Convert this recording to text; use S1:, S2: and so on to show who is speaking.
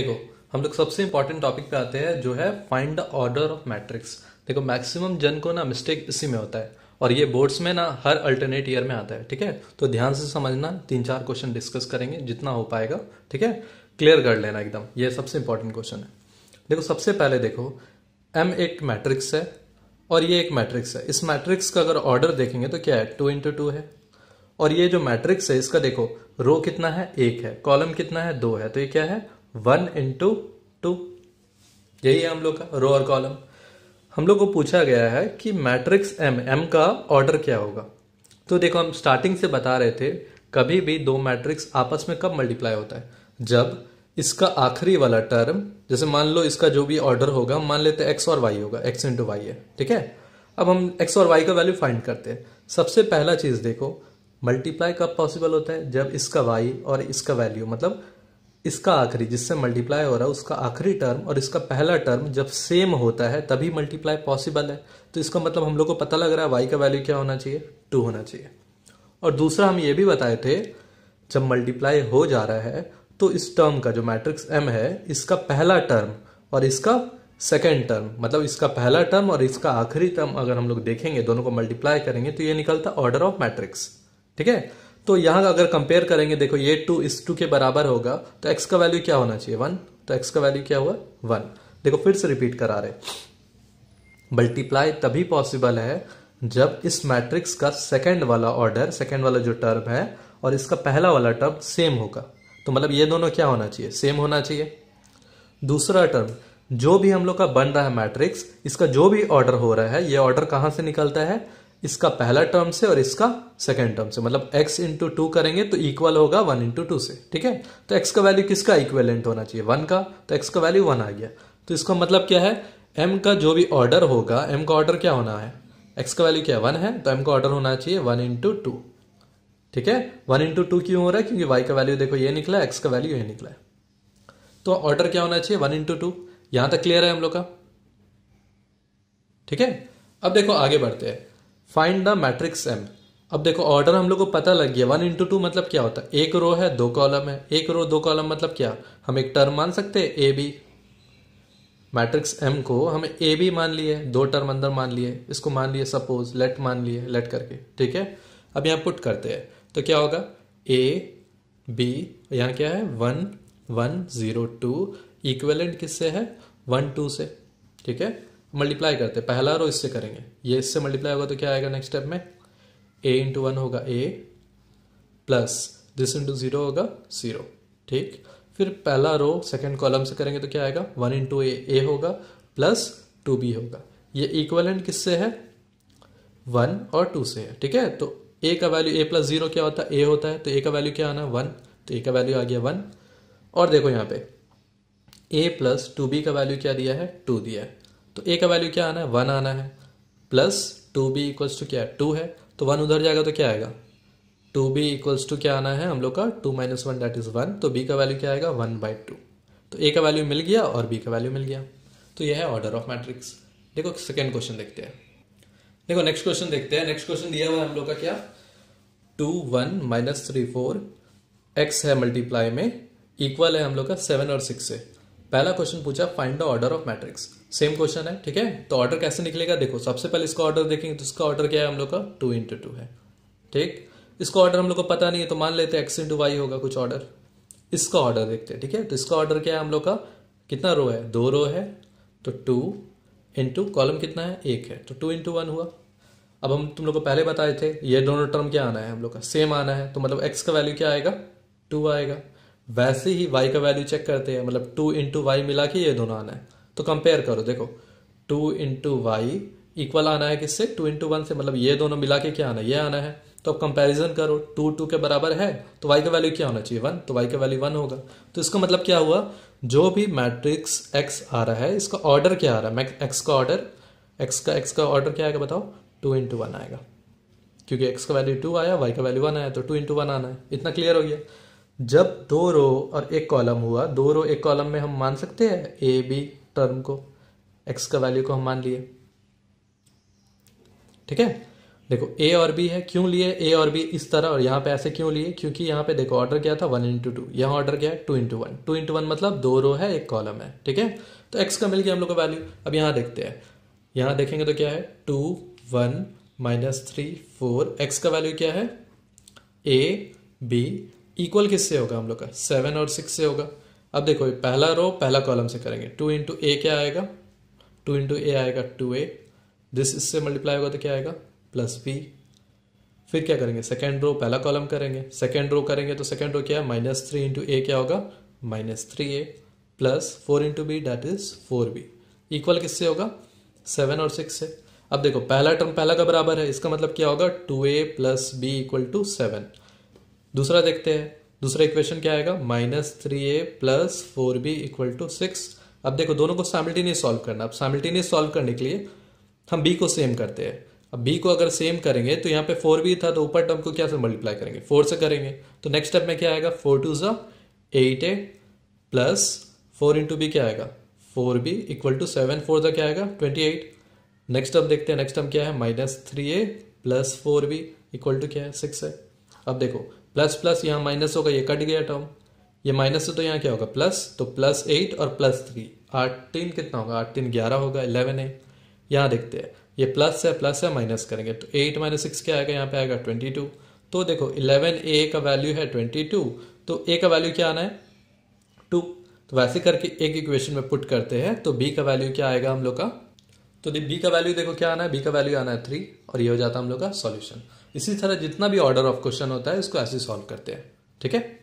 S1: देखो हम लोग सबसे इंपॉर्टेंट टॉपिक पे आते हैं जो है find the order of matrix देखो मैक्सिमम जन को ना मिस्टेक इसी में होता है और ये बोर्ड्स में ना हर अल्टरनेट ईयर में आता है ठीक है तो ध्यान से समझना तीन चार क्वेश्चन डिस्कस करेंगे जितना हो पाएगा ठीक है क्लियर कर लेना एकदम ये सबसे इंपॉर्टेंट क्वेश्चन है देखो सबसे पहले देखो एम एक मैट्रिक्स है और ये एक मैट्रिक्स है इस मैट्रिक्स का अगर ऑर्डर देखेंगे तो क्या है टू इंटू टू है और ये जो मैट्रिक्स है इसका देखो रो कितना है एक है कॉलम कितना है दो है तो ये क्या है वन इंटू टू यही है हम लोग का रो और कॉलम हम लोग को पूछा गया है कि मैट्रिक्स एम एम का ऑर्डर क्या होगा तो देखो हम स्टार्टिंग से बता रहे थे कभी भी दो मैट्रिक्स आपस में कब मल्टीप्लाई होता है जब इसका आखिरी वाला टर्म जैसे मान लो इसका जो भी ऑर्डर होगा मान लेते हैं एक्स और वाई होगा एक्स इंटू वाई है ठीक है अब हम एक्स और वाई का वैल्यू फाइंड करते हैं सबसे पहला चीज़ देखो मल्टीप्लाई कब पॉसिबल होता है जब इसका वाई और इसका वैल्यू मतलब इसका आखिरी जिससे मल्टीप्लाई हो रहा है उसका आखिरी टर्म और इसका पहला टर्म जब सेम होता है तभी मल्टीप्लाई पॉसिबल है तो इसका मतलब हम लोग को पता लग रहा है वाई का वैल्यू क्या होना चाहिए टू होना चाहिए और दूसरा हम ये भी बताए थे जब मल्टीप्लाई हो जा रहा है तो इस टर्म का जो मैट्रिक्स एम है इसका पहला टर्म और इसका सेकेंड टर्म मतलब इसका पहला टर्म और इसका आखिरी टर्म अगर हम लोग देखेंगे दोनों को मल्टीप्लाई करेंगे तो ये निकलता ऑर्डर ऑफ मैट्रिक्स ठीक है तो यहाँ अगर कंपेयर करेंगे देखो ये टू इस टू के बराबर होगा तो एक्स का वैल्यू क्या होना चाहिए वन तो एक्स का वैल्यू क्या हुआ वन देखो फिर से रिपीट करा रहे मल्टीप्लाई तभी पॉसिबल है जब इस मैट्रिक्स का सेकेंड वाला ऑर्डर सेकेंड वाला जो टर्म है और इसका पहला वाला टर्म सेम होगा तो मतलब ये दोनों क्या होना चाहिए सेम होना चाहिए दूसरा टर्म जो भी हम लोग का बन रहा है मैट्रिक्स इसका जो भी ऑर्डर हो रहा है ये ऑर्डर कहां से निकलता है इसका पहला टर्म से और इसका सेकेंड टर्म से मतलब x इंटू टू करेंगे तो इक्वल होगा वन इंटू टू से ठीक है तो x का वैल्यू किसका इक्वेलेंट होना चाहिए वन का तो x का वैल्यू वन आ गया तो इसका मतलब क्या है m का जो भी ऑर्डर होगा m का ऑर्डर क्या होना है x का वैल्यू क्या है वन है तो m का ऑर्डर होना चाहिए वन इंटू टू ठीक है वन इंटू टू क्यों हो रहा है क्योंकि y का वैल्यू देखो ये निकला x का वैल्यू ये निकला है तो ऑर्डर क्या होना चाहिए वन इंटू टू यहां तक क्लियर है हम लोग का ठीक है अब देखो आगे बढ़ते हैं फाइंड द मैट्रिक्स एम अब देखो ऑर्डर हम लोग को पता लग गया वन इंटू टू मतलब क्या होता है एक रो है दो कॉलम है एक रो दो कॉलम मतलब क्या हम एक टर्म मान सकते हैं ए बी मैट्रिक्स एम को हम ए बी मान लिए दो टर्म अंदर मान लिए इसको मान लिए सपोज लेट मान लिए लेट करके ठीक है अब यहाँ पुट करते हैं तो क्या होगा ए बी यहाँ क्या है one one zero two equivalent किससे है वन टू से ठीक है मल्टीप्लाई करते हैं पहला रो इससे करेंगे ये इससे मल्टीप्लाई होगा तो क्या आएगा नेक्स्ट स्टेप में ए इंटू वन होगा a plus this into zero होगा ज़ीरो ठीक फिर पहला रो सेकेंड कॉलम से करेंगे तो क्या आएगा वन इंटू ए ए होगा प्लस टू बी होगा ये इक्वलेंट किससे है वन और टू से है ठीक है तो ए का वैल्यू ए प्लस ज़ीरो क्या होता है ए होता है तो ए का वैल्यू क्या आना वन तो ए का वैल्यू आ गया वन और देखो यहाँ पे ए प्लस टू बी का वैल्यू क्या दिया है टू दिया है तो ए का वैल्यू क्या आना है वन आना है plus two b equals to क्या है टू है तो वन उधर जाएगा तो क्या आएगा टू बी इक्वल्स टू क्या आना है हम लोग का two minus one that is one तो बी का वैल्यू क्या आएगा वन बाई टू तो ए का वैल्यू मिल गया और बी का वैल्यू मिल गया तो यह है ऑर्डर ऑफ मैट्रिक्स देखो सेकेंड क्वेश्चन देखते हैं देखो नेक्स्ट क्वेश्चन देखते हैं नेक्स्ट क्वेश्चन दिया हुआ है हम लोग का क्या two one minus three four x है मल्टीप्लाई में इक्वल है हम लोग का सेवन और सिक्स से पहला क्वेश्चन पूछा find the order of matrix same question है ठीक है तो ऑर्डर कैसे निकलेगा देखो सबसे पहले इसका ऑर्डर देखेंगे तो इसका ऑर्डर क्या है हम लोग का टू इंटू टू है ठीक इसका ऑर्डर हम लोग को पता नहीं है तो मान लेते हैं एक्स इंटू वाई होगा कुछ ऑर्डर इसका ऑर्डर देखते हैं ठीक है तो इसका ऑर्डर क्या है हम लोग का कितना रो है दो रो है तो टू इंटू कॉलम कितना है एक है तो टू इंटू वन हुआ अब हम तुम लोग को पहले बताए थे ये दोनों टर्म क्या आना है हम लोग का सेम आना है तो मतलब एक्स का वैल्यू क्या आएगा टू आएगा वैसे ही वाई का वैल्यू चेक करते हैं मतलब टू इंटू वाई मिला के ये दोनों आना है तो कंपेयर करो देखो टू इंटू वाई इक्वल आना है किससे टू इंटू वन से मतलब ये दोनों मिला के क्या आना है ये आना है तो अब कंपेरिजन करो टू टू के बराबर है तो वाई का वैल्यू क्या होना चाहिए वन तो वाई का वैल्यू वन होगा तो इसका मतलब क्या हुआ जो भी मैट्रिक्स एक्स आ रहा है इसका ऑर्डर क्या आ रहा है एक्स का ऑर्डर एक्स का एक्स का ऑर्डर क्या आएगा बताओ टू इंटू वन आएगा क्योंकि एक्स का वैल्यू टू आया वाई का वैल्यू वन आया तो टू इंटू वन आना है इतना क्लियर हो गया जब दो रो और एक कॉलम हुआ दो रो एक कॉलम में हम मान सकते हैं ए बी टर्म को एक्स का वैल्यू को हम मान लिए ठीक है देखो ए और बी है क्यों लिए ए और बी इस तरह और यहां पे ऐसे क्यों लिए क्योंकि यहां पे देखो ऑर्डर क्या था वन इंटू टू यहां ऑर्डर क्या है two into one two into one मतलब दो रो है एक कॉलम है ठीक है तो एक्स का मिल गया हम लोग का वैल्यू अब यहां देखते हैं यहां देखेंगे तो क्या है two one minus three four x का वैल्यू क्या है ए बी इक्वल किससे होगा हम लोग का सेवन और सिक्स से होगा अब देखो पहला रो पहला कॉलम से करेंगे टू इंटू ए क्या आएगा टू इंटू ए आएगा टू ए दिस इससे मल्टीप्लाई होगा तो क्या आएगा प्लस बी फिर क्या करेंगे सेकेंड रो पहला कॉलम करेंगे सेकेंड रो करेंगे तो सेकेंड रो क्या है माइनस थ्री इंटू ए क्या होगा minus three a plus four into b that is four b equal किससे होगा सेवन और सिक्स से अब देखो पहला टर्म पहला का बराबर है इसका मतलब क्या होगा two a plus b equal to seven दूसरा देखते हैं दूसरा इक्वेशन क्या आएगा minus three a plus four b equal to six अब देखो दोनों को साइमल्टेनियस सॉल्व करना अब साइमल्टेनियस सॉल्व करने के लिए हम बी को सेम करते हैं अब बी को अगर सेम करेंगे तो यहाँ पे फोर बी था तो ऊपर टर्म को क्या से मल्टीप्लाई करेंगे फोर से करेंगे तो नेक्स्ट स्टेप में क्या आएगा फोर टू जो eight a plus four into b क्या आएगा four b equal to seven four जो क्या आएगा ट्वेंटी एट नेक्स्ट टर्म देखते हैं नेक्स्ट टर्म क्या है minus three a plus four b equal to क्या है सिक्स है अब देखो प्लस प्लस यहाँ माइनस होगा ये कट गया टर्म ये माइनस है तो यहाँ क्या होगा प्लस तो प्लस एट और प्लस थ्री आठ तीन कितना होगा आठ तीन ग्यारह होगा इलेवन है यहाँ देखते हैं ये प्लस है प्लस है माइनस करेंगे तो एट माइनस सिक्स क्या आएगा यहाँ पे आएगा ट्वेंटी टू तो देखो इलेवन ए का वैल्यू है ट्वेंटी टू तो ए का वैल्यू क्या आना है टू तो वैसे करके एक इक्वेशन में पुट करते हैं तो बी का वैल्यू क्या आएगा हम लोग का तो बी का वैल्यू देखो क्या आना है बी का वैल्यू आना है थ्री और ये हो जाता है हम लोग का सॉल्यूशन इसी तरह जितना भी ऑर्डर ऑफ क्वेश्चन होता है उसको ऐसे सॉल्व करते हैं ठीक है